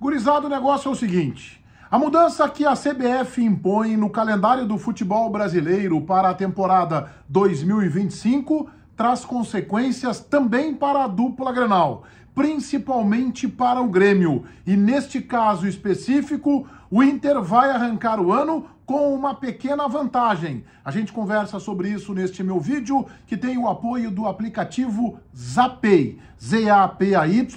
Gurizado, o negócio é o seguinte: a mudança que a CBF impõe no calendário do futebol brasileiro para a temporada 2025 traz consequências também para a dupla Grenal principalmente para o Grêmio. E neste caso específico, o Inter vai arrancar o ano com uma pequena vantagem. A gente conversa sobre isso neste meu vídeo, que tem o apoio do aplicativo Zapay, Z-A-P-A-Y,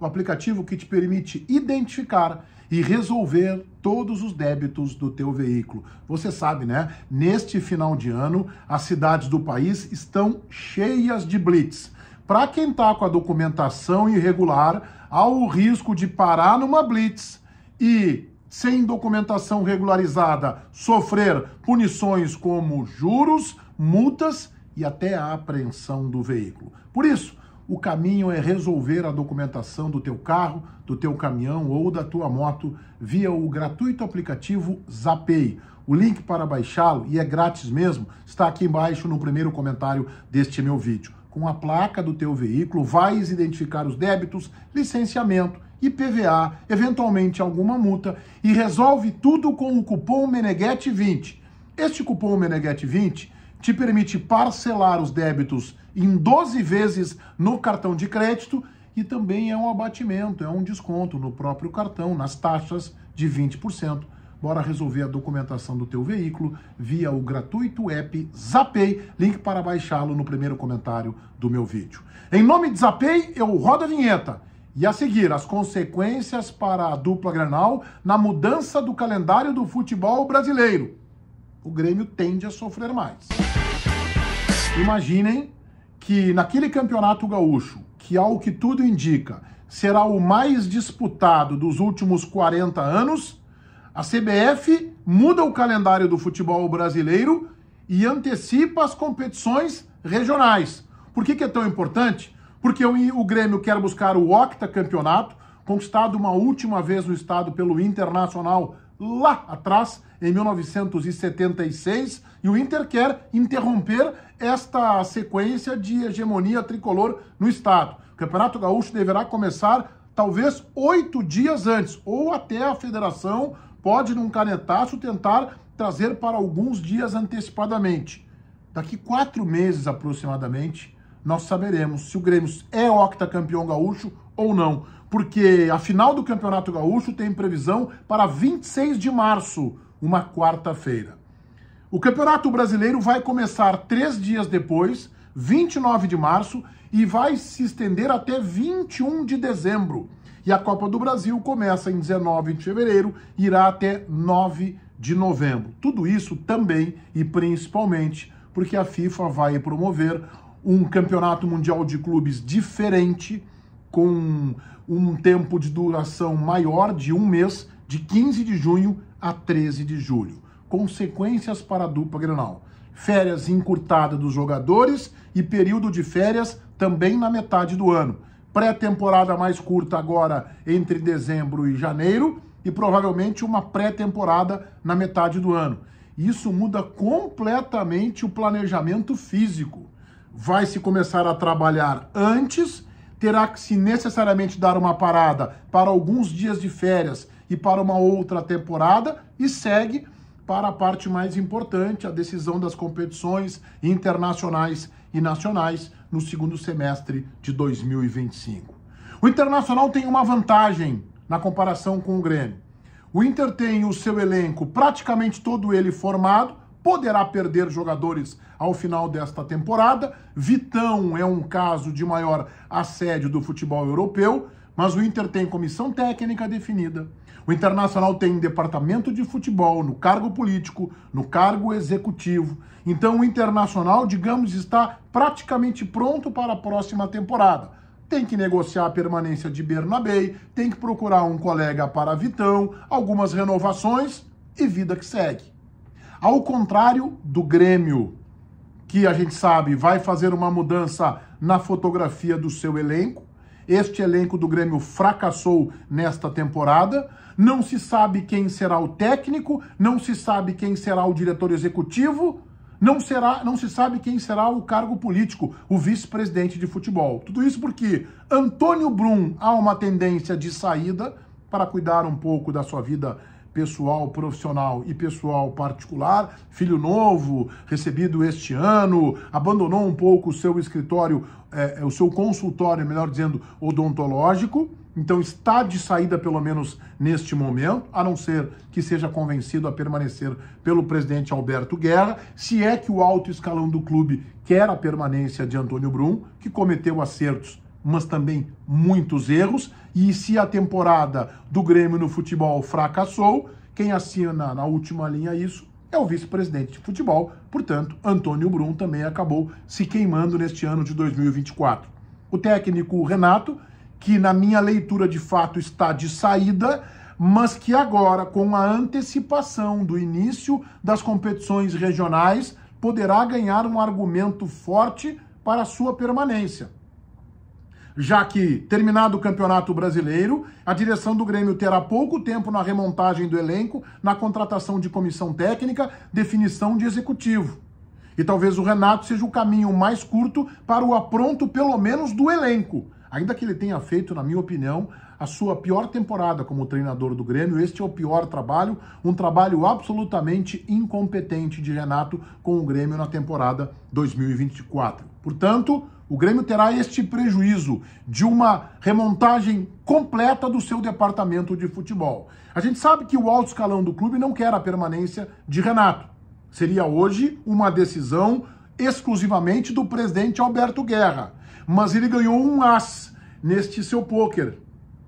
o aplicativo que te permite identificar e resolver todos os débitos do teu veículo. Você sabe, né? Neste final de ano, as cidades do país estão cheias de blitz. Para quem está com a documentação irregular, há o risco de parar numa blitz e, sem documentação regularizada, sofrer punições como juros, multas e até a apreensão do veículo. Por isso, o caminho é resolver a documentação do teu carro, do teu caminhão ou da tua moto via o gratuito aplicativo Zapay. O link para baixá-lo, e é grátis mesmo, está aqui embaixo no primeiro comentário deste meu vídeo com a placa do teu veículo, vais identificar os débitos, licenciamento, IPVA, eventualmente alguma multa e resolve tudo com o cupom Meneghetti 20. Este cupom Meneghetti 20 te permite parcelar os débitos em 12 vezes no cartão de crédito e também é um abatimento, é um desconto no próprio cartão, nas taxas de 20%. Bora resolver a documentação do teu veículo via o gratuito app Zapay, link para baixá-lo no primeiro comentário do meu vídeo. Em nome de Zapay, eu rodo a vinheta. E a seguir, as consequências para a dupla Granal na mudança do calendário do futebol brasileiro. O Grêmio tende a sofrer mais. Imaginem que naquele campeonato gaúcho, que ao que tudo indica será o mais disputado dos últimos 40 anos, a CBF muda o calendário do futebol brasileiro e antecipa as competições regionais. Por que, que é tão importante? Porque o Grêmio quer buscar o octacampeonato, conquistado uma última vez no estado pelo Internacional lá atrás, em 1976, e o Inter quer interromper esta sequência de hegemonia tricolor no estado. O Campeonato Gaúcho deverá começar talvez oito dias antes, ou até a federação pode, num canetaço, tentar trazer para alguns dias antecipadamente. Daqui quatro meses aproximadamente, nós saberemos se o Grêmio é octacampeão gaúcho ou não. Porque a final do Campeonato Gaúcho tem previsão para 26 de março, uma quarta-feira. O Campeonato Brasileiro vai começar três dias depois, 29 de março, e vai se estender até 21 de dezembro. E a Copa do Brasil começa em 19 de fevereiro e irá até 9 de novembro. Tudo isso também e principalmente porque a FIFA vai promover um campeonato mundial de clubes diferente, com um tempo de duração maior de um mês, de 15 de junho a 13 de julho. Consequências para a dupla Grenal. Férias encurtada dos jogadores e período de férias também na metade do ano pré-temporada mais curta agora entre dezembro e janeiro e provavelmente uma pré-temporada na metade do ano. Isso muda completamente o planejamento físico. Vai se começar a trabalhar antes, terá que se necessariamente dar uma parada para alguns dias de férias e para uma outra temporada e segue para a parte mais importante, a decisão das competições internacionais e nacionais no segundo semestre de 2025. O Internacional tem uma vantagem na comparação com o Grêmio. O Inter tem o seu elenco praticamente todo ele formado, poderá perder jogadores ao final desta temporada. Vitão é um caso de maior assédio do futebol europeu. Mas o Inter tem comissão técnica definida. O Internacional tem departamento de futebol, no cargo político, no cargo executivo. Então o Internacional, digamos, está praticamente pronto para a próxima temporada tem que negociar a permanência de Bernabei, tem que procurar um colega para Vitão, algumas renovações e vida que segue. Ao contrário do Grêmio, que a gente sabe vai fazer uma mudança na fotografia do seu elenco, este elenco do Grêmio fracassou nesta temporada. Não se sabe quem será o técnico, não se sabe quem será o diretor executivo, não, será, não se sabe quem será o cargo político, o vice-presidente de futebol. Tudo isso porque Antônio Brum há uma tendência de saída para cuidar um pouco da sua vida pessoal profissional e pessoal particular, filho novo, recebido este ano, abandonou um pouco o seu escritório, é, é, o seu consultório, melhor dizendo, odontológico. Então está de saída, pelo menos neste momento, a não ser que seja convencido a permanecer pelo presidente Alberto Guerra, se é que o alto escalão do clube quer a permanência de Antônio Brum, que cometeu acertos mas também muitos erros. E se a temporada do Grêmio no futebol fracassou, quem assina na última linha isso é o vice-presidente de futebol, portanto, Antônio Brum também acabou se queimando neste ano de 2024. O técnico Renato, que na minha leitura de fato está de saída, mas que agora, com a antecipação do início das competições regionais, poderá ganhar um argumento forte para sua permanência já que, terminado o Campeonato Brasileiro, a direção do Grêmio terá pouco tempo na remontagem do elenco, na contratação de comissão técnica, definição de executivo. E talvez o Renato seja o caminho mais curto para o apronto, pelo menos, do elenco. Ainda que ele tenha feito, na minha opinião, a sua pior temporada como treinador do Grêmio, este é o pior trabalho, um trabalho absolutamente incompetente de Renato com o Grêmio na temporada 2024. Portanto, o Grêmio terá este prejuízo de uma remontagem completa do seu departamento de futebol. A gente sabe que o alto escalão do clube não quer a permanência de Renato. Seria hoje uma decisão exclusivamente do presidente Alberto Guerra. Mas ele ganhou um as neste seu pôquer.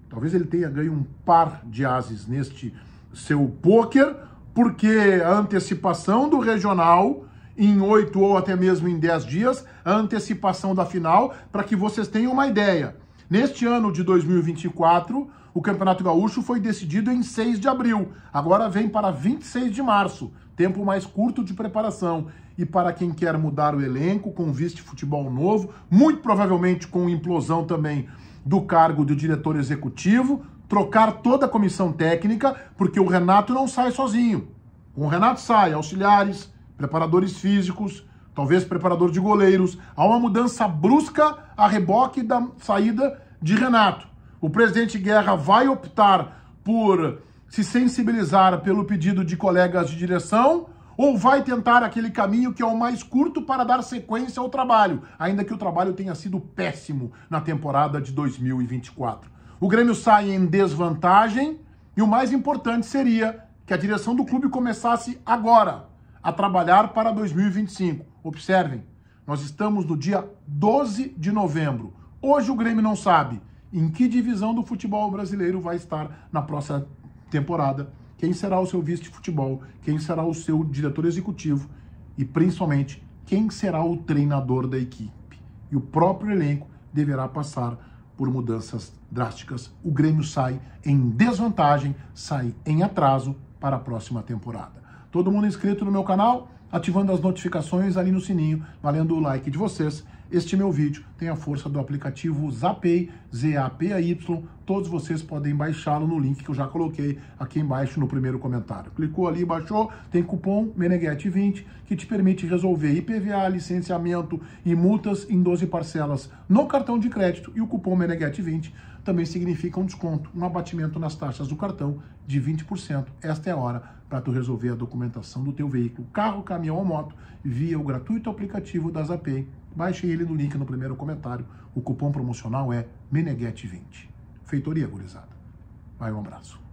Talvez ele tenha ganho um par de ases neste seu pôquer, porque a antecipação do regional em oito ou até mesmo em dez dias a antecipação da final, para que vocês tenham uma ideia. Neste ano de 2024, o Campeonato Gaúcho foi decidido em 6 de abril, agora vem para 26 de março, tempo mais curto de preparação. E para quem quer mudar o elenco com vista de futebol novo, muito provavelmente com implosão também do cargo de diretor executivo, trocar toda a comissão técnica, porque o Renato não sai sozinho. O Renato sai, auxiliares, preparadores físicos, talvez preparador de goleiros. Há uma mudança brusca a reboque da saída de Renato. O presidente Guerra vai optar por se sensibilizar pelo pedido de colegas de direção ou vai tentar aquele caminho que é o mais curto para dar sequência ao trabalho, ainda que o trabalho tenha sido péssimo na temporada de 2024. O Grêmio sai em desvantagem e o mais importante seria que a direção do clube começasse agora a trabalhar para 2025. Observem, nós estamos no dia 12 de novembro. Hoje o Grêmio não sabe em que divisão do futebol brasileiro vai estar na próxima temporada, quem será o seu vice de futebol, quem será o seu diretor executivo e principalmente quem será o treinador da equipe. E o próprio elenco deverá passar por mudanças drásticas. O Grêmio sai em desvantagem, sai em atraso para a próxima temporada. Todo mundo inscrito no meu canal, ativando as notificações ali no sininho, valendo o like de vocês. Este meu vídeo tem a força do aplicativo Zapay, Z-A-P-A-Y. Todos vocês podem baixá-lo no link que eu já coloquei aqui embaixo no primeiro comentário. Clicou ali, baixou, tem cupom Meneghete20 que te permite resolver IPVA, licenciamento e multas em 12 parcelas no cartão de crédito e o cupom Meneghete20 também significa um desconto, um abatimento nas taxas do cartão de 20%. Esta é a hora para tu resolver a documentação do teu veículo, carro, caminhão ou moto, via o gratuito aplicativo da Zapay. Baixe ele no link no primeiro comentário. O cupom promocional é Meneguete20. Feitoria, gurizada. Vai, um abraço.